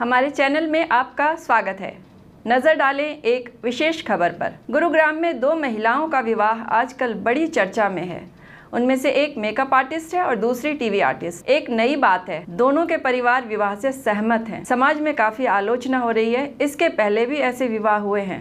हमारे चैनल में आपका स्वागत है नजर डालें एक विशेष खबर पर गुरुग्राम में दो महिलाओं का विवाह आजकल बड़ी चर्चा में है उनमें से एक मेकअप आर्टिस्ट है और दूसरी टीवी आर्टिस्ट एक नई बात है दोनों के परिवार विवाह से सहमत हैं समाज में काफ़ी आलोचना हो रही है इसके पहले भी ऐसे विवाह हुए हैं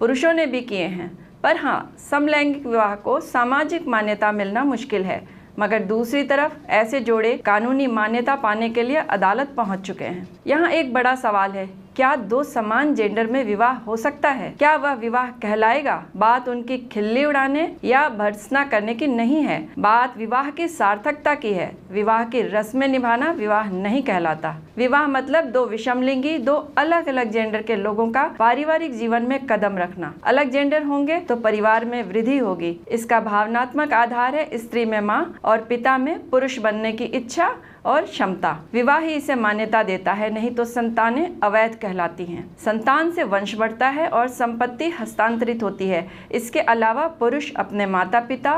पुरुषों ने भी किए हैं पर हाँ समलैंगिक विवाह को सामाजिक मान्यता मिलना मुश्किल है मगर दूसरी तरफ ऐसे जोड़े कानूनी मान्यता पाने के लिए अदालत पहुंच चुके हैं यहाँ एक बड़ा सवाल है क्या दो समान जेंडर में विवाह हो सकता है क्या वह विवाह कहलाएगा बात उनकी खिल्ली उड़ाने या भर्सना करने की नहीं है बात विवाह की सार्थकता की है विवाह की रस्में निभाना विवाह नहीं कहलाता विवाह मतलब दो विषमलिंगी दो अलग अलग जेंडर के लोगों का पारिवारिक जीवन में कदम रखना अलग जेंडर होंगे तो परिवार में वृद्धि होगी इसका भावनात्मक आधार है स्त्री में माँ और पिता में पुरुष बनने की इच्छा और क्षमता विवाह ही इसे मान्यता देता है नहीं तो संतानें अवैध कहलाती हैं संतान से वंश बढ़ता है और संपत्ति हस्तांतरित होती है इसके अलावा पुरुष अपने माता पिता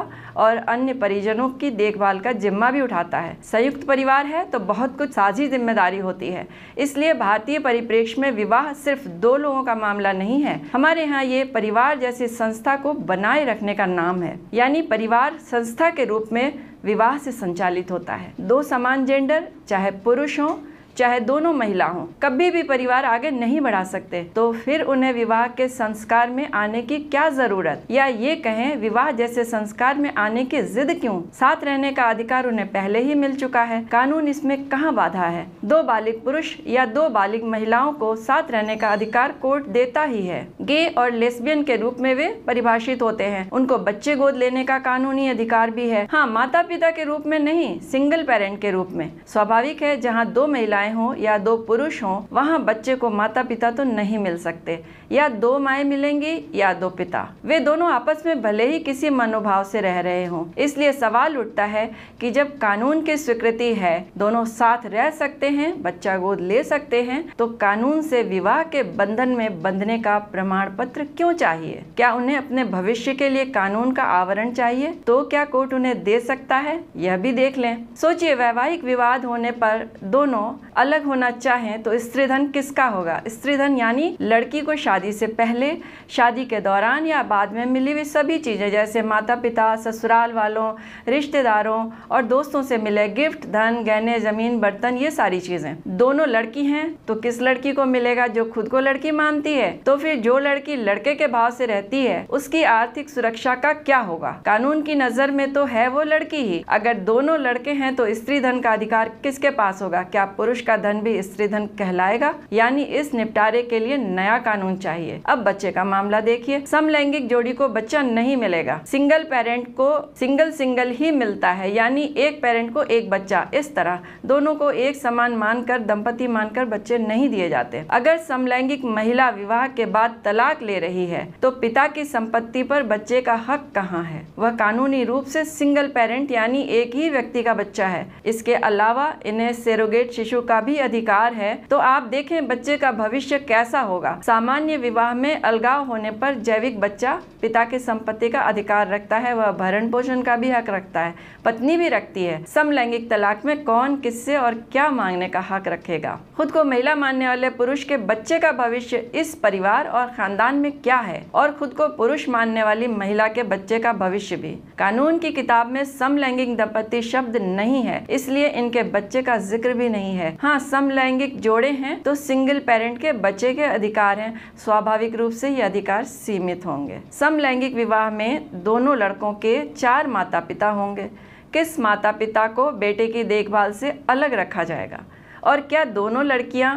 और अन्य परिजनों की देखभाल का जिम्मा भी उठाता है संयुक्त परिवार है तो बहुत कुछ साझी जिम्मेदारी होती है इसलिए भारतीय परिप्रेक्ष्य में विवाह सिर्फ दो लोगों का मामला नहीं है हमारे यहाँ ये परिवार जैसी संस्था को बनाए रखने का नाम है यानी परिवार संस्था के रूप में विवाह से संचालित होता है दो समान जेंडर चाहे पुरुष हों चाहे दोनों महिला हो कभी भी परिवार आगे नहीं बढ़ा सकते तो फिर उन्हें विवाह के संस्कार में आने की क्या जरूरत या ये कहें विवाह जैसे संस्कार में आने की जिद क्यों साथ रहने का अधिकार उन्हें पहले ही मिल चुका है कानून इसमें कहाँ बाधा है दो बालिक पुरुष या दो बालिक महिलाओं को साथ रहने का अधिकार कोर्ट देता ही है गे और लेस्बियन के रूप में वे परिभाषित होते हैं उनको बच्चे गोद लेने का कानूनी अधिकार भी है हाँ माता पिता के रूप में नहीं सिंगल पेरेंट के रूप में स्वाभाविक है जहाँ दो महिलाएं माए हों या दो पुरुष हों वहाँ बच्चे को माता पिता तो नहीं मिल सकते या दो माए मिलेंगी या दो पिता वे दोनों आपस में भले ही किसी मनोभाव से रह रहे हों इसलिए सवाल उठता है कि जब कानून की स्वीकृति है दोनों साथ रह सकते हैं बच्चा गोद ले सकते हैं तो कानून से विवाह के बंधन में बंधने का प्रमाण पत्र क्यों चाहिए क्या उन्हें अपने भविष्य के लिए कानून का आवरण चाहिए तो क्या कोर्ट उन्हें दे सकता है यह भी देख लें सोचिए वैवाहिक विवाद होने पर दोनों अलग होना चाहें तो स्त्रीधन किसका होगा स्त्रीधन यानी लड़की को शादी से पहले शादी के दौरान या बाद में मिली हुई सभी चीज़ें जैसे माता पिता ससुराल वालों रिश्तेदारों और दोस्तों से मिले गिफ्ट धन गहने ज़मीन बर्तन ये सारी चीज़ें दोनों लड़की हैं तो किस लड़की को मिलेगा जो खुद को लड़की मानती है तो फिर जो लड़की लड़के के भाव से रहती है उसकी आर्थिक सुरक्षा का क्या होगा कानून की नज़र में तो है वो लड़की ही अगर दोनों लड़के हैं तो स्त्री धन का अधिकार किसके पास होगा क्या पुरुष का धन भी स्त्री धन कहलाएगा यानी इस निपटारे के लिए नया कानून चाहिए अब बच्चे का मामला देखिए समलैंगिक जोड़ी को बच्चा नहीं मिलेगा सिंगल पेरेंट को सिंगल सिंगल ही मिलता है यानी एक पेरेंट को एक बच्चा इस तरह दोनों को एक समान मानकर दंपति मानकर बच्चे नहीं दिए जाते अगर समलैंगिक महिला विवाह के बाद तलाक ले रही है तो पिता की संपत्ति पर बच्चे का हक कहाँ है वह कानूनी रूप से सिंगल पेरेंट यानी एक ही व्यक्ति का बच्चा है इसके अलावा इन्हें सेरोगेट शिशु का भी अधिकार है तो आप देखें बच्चे का भविष्य कैसा होगा सामान्य विवाह में अलगाव होने पर जैविक बच्चा पिता के संपत्ति का अधिकार रखता है वह भरण पोषण का भी हक रखता है पत्नी भी रखती है समलैंगिक तलाक में कौन किससे और क्या मांगने का हक रखेगा खुद को महिला मानने वाले पुरुष के बच्चे का भविष्य इस परिवार और खानदान में क्या है और खुद को पुरुष मानने वाली महिला के बच्चे का भविष्य भी कानून की किताब में समलैंगिक दंपति शब्द नहीं है इसलिए इनके बच्चे का जिक्र भी नहीं है हाँ समलैंगिक जोड़े हैं तो सिंगल पेरेंट के बच्चे के अधिकार हैं स्वाभाविक रूप से ये अधिकार सीमित होंगे समलैंगिक विवाह में दोनों लड़कों के चार माता पिता होंगे किस माता पिता को बेटे की देखभाल से अलग रखा जाएगा और क्या दोनों लड़कियां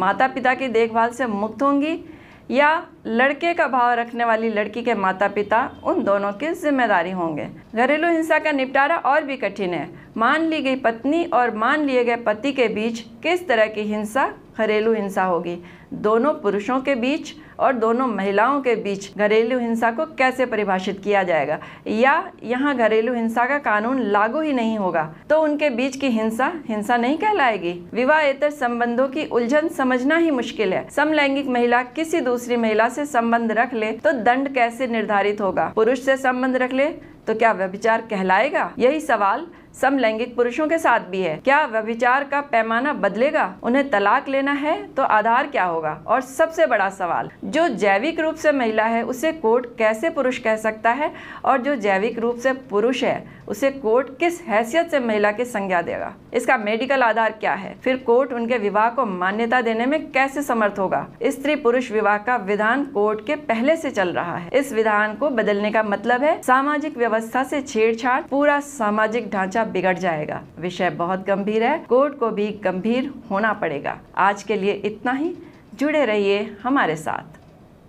माता पिता की देखभाल से मुक्त होंगी या लड़के का भाव रखने वाली लड़की के माता पिता उन दोनों की जिम्मेदारी होंगे घरेलू हिंसा का निपटारा और भी कठिन है मान ली गई पत्नी और मान लिए गए पति के बीच किस तरह की हिंसा घरेलू हिंसा होगी दोनों पुरुषों के बीच और दोनों महिलाओं के बीच घरेलू हिंसा को कैसे परिभाषित किया जाएगा या यहाँ घरेलू हिंसा का कानून लागू ही नहीं होगा तो उनके बीच की हिंसा हिंसा नहीं कहलाएगी विवाहेतर संबंधों की उलझन समझना ही मुश्किल है समलैंगिक महिला किसी दूसरी महिला से संबंध रख ले तो दंड कैसे निर्धारित होगा पुरुष से संबंध रख ले तो क्या व्यभिचार कहलाएगा यही सवाल समलैंगिक पुरुषों के साथ भी है क्या व्यभिचार का पैमाना बदलेगा उन्हें तलाक लेना है तो आधार क्या होगा और सबसे बड़ा सवाल जो जैविक रूप से महिला है उसे कोर्ट कैसे पुरुष कह सकता है और जो जैविक रूप से पुरुष है उसे कोर्ट किस हैसियत से महिला की संज्ञा देगा इसका मेडिकल आधार क्या है फिर कोर्ट उनके विवाह को मान्यता देने में कैसे समर्थ होगा स्त्री पुरुष विवाह का विधान कोर्ट के पहले से चल रहा है इस विधान को बदलने का मतलब है सामाजिक व्यवस्था से छेड़छाड़ पूरा सामाजिक ढांचा बिगड़ जाएगा विषय बहुत गंभीर है कोर्ट को भी गंभीर होना पड़ेगा आज के लिए इतना ही जुड़े रहिए हमारे साथ